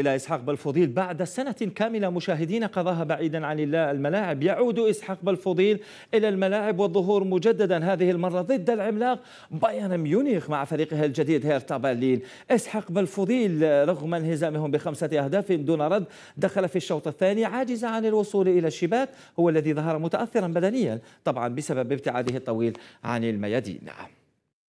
إلى إسحاق بالفضيل بعد سنة كاملة مشاهدين قضاها بعيدا عن الملاعب يعود إسحاق بالفضيل إلى الملاعب والظهور مجددا هذه المرة ضد العملاق بايرن ميونخ مع فريقه الجديد هيرتا برلين إسحاق بالفضيل رغم انهزامهم بخمسة أهداف دون رد دخل في الشوط الثاني عاجز عن الوصول إلى الشباك هو الذي ظهر متأثرا بدنيا طبعا بسبب ابتعاده الطويل عن الميادين